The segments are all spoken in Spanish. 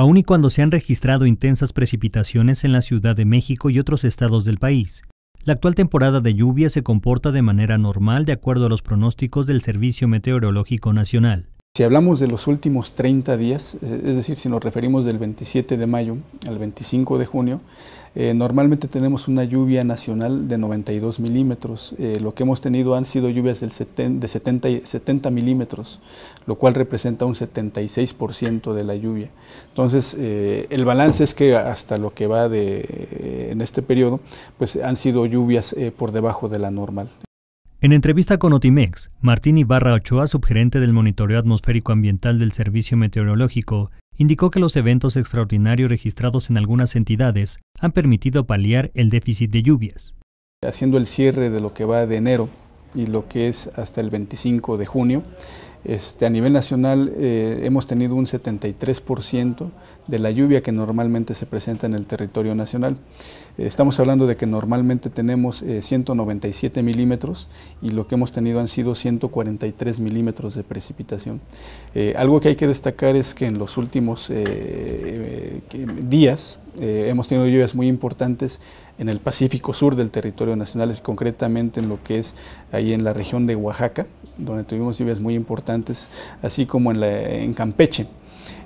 aun y cuando se han registrado intensas precipitaciones en la Ciudad de México y otros estados del país. La actual temporada de lluvia se comporta de manera normal de acuerdo a los pronósticos del Servicio Meteorológico Nacional. Si hablamos de los últimos 30 días, eh, es decir, si nos referimos del 27 de mayo al 25 de junio, eh, normalmente tenemos una lluvia nacional de 92 milímetros. Eh, lo que hemos tenido han sido lluvias de 70, milímetros, lo cual representa un 76% de la lluvia. Entonces, el balance es que hasta lo que va de, en este periodo, pues han sido lluvias por debajo de la normal. En entrevista con Otimex, Martín Ibarra Ochoa, subgerente del monitoreo atmosférico ambiental del Servicio Meteorológico, indicó que los eventos extraordinarios registrados en algunas entidades han permitido paliar el déficit de lluvias. Haciendo el cierre de lo que va de enero y lo que es hasta el 25 de junio, este, a nivel nacional eh, hemos tenido un 73% de la lluvia que normalmente se presenta en el territorio nacional. estamos hablando de que normalmente tenemos 197 eh, milímetros y lo que hemos tenido han sido 143 milímetros de precipitación. Eh, algo que hay que destacar es que en los últimos días eh, hemos tenido lluvias muy importantes en el Pacífico Sur del territorio nacional, concretamente en lo que es ahí en la región de Oaxaca, donde tuvimos lluvias muy importantes, así como en, en Campeche,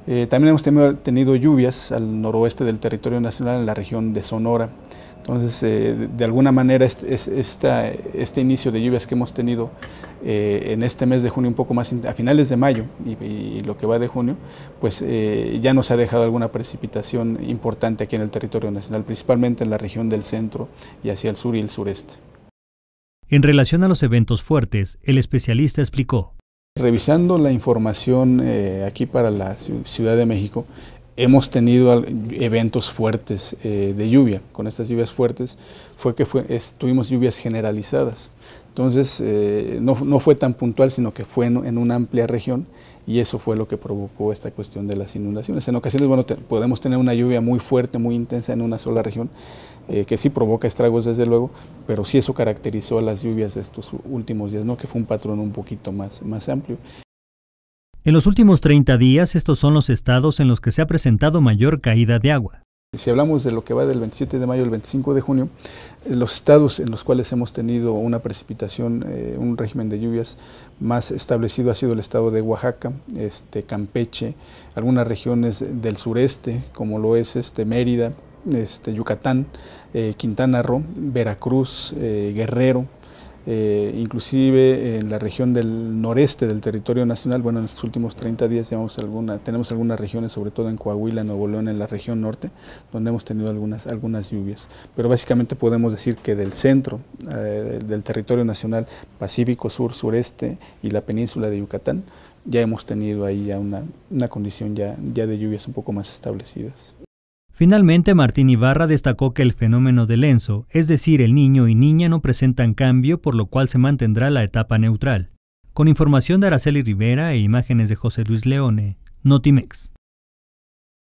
eh, también hemos tenido, lluvias al noroeste del territorio nacional, en la región de Sonora. Entonces, eh, de, alguna manera, este, inicio de lluvias que hemos tenido eh, en este mes de junio, un poco más a finales de mayo y lo que va de junio, pues ya nos ha dejado alguna precipitación importante aquí en el territorio nacional, principalmente en la región del centro y hacia el sur y el sureste. En relación a los eventos fuertes, el especialista explicó. Revisando la información eh, aquí para la Ciudad de México, hemos tenido eventos fuertes eh, de lluvia. Con estas lluvias fuertes fue que tuvimos lluvias generalizadas. Entonces, eh, no, fue tan puntual, sino que fue en, una amplia región y eso fue lo que provocó esta cuestión de las inundaciones. En ocasiones, bueno, podemos tener una lluvia muy fuerte, muy intensa en una sola región, eh, que sí provoca estragos desde luego, pero sí eso caracterizó a las lluvias de estos últimos días, ¿no? que fue un patrón un poquito más, más amplio. En los últimos 30 días, estos son los estados en los que se ha presentado mayor caída de agua. Si hablamos de lo que va del 27 de mayo al 25 de junio, eh, los estados en los cuales hemos tenido una precipitación, eh, un régimen de lluvias más establecido ha sido el estado de Oaxaca, este, Campeche, algunas regiones del sureste, como lo es este, Mérida, este, Yucatán, eh, Quintana Roo, Veracruz, eh, Guerrero, eh, inclusive en la región del noreste del territorio nacional, bueno, en estos últimos 30 días tenemos algunas regiones, sobre todo en Coahuila, Nuevo León, en la región norte, donde hemos tenido algunas, algunas lluvias. Pero básicamente podemos decir que del centro del territorio nacional, Pacífico Sur, Sureste y la península de Yucatán, ya hemos tenido ahí ya una, condición ya de lluvias un poco más establecidas. Finalmente, Martín Ibarra destacó que el fenómeno de lenzo, es decir, el niño y niña no presentan cambio, por lo cual se mantendrá la etapa neutral. Con información de Araceli Rivera e imágenes de José Luis Leone, Notimex.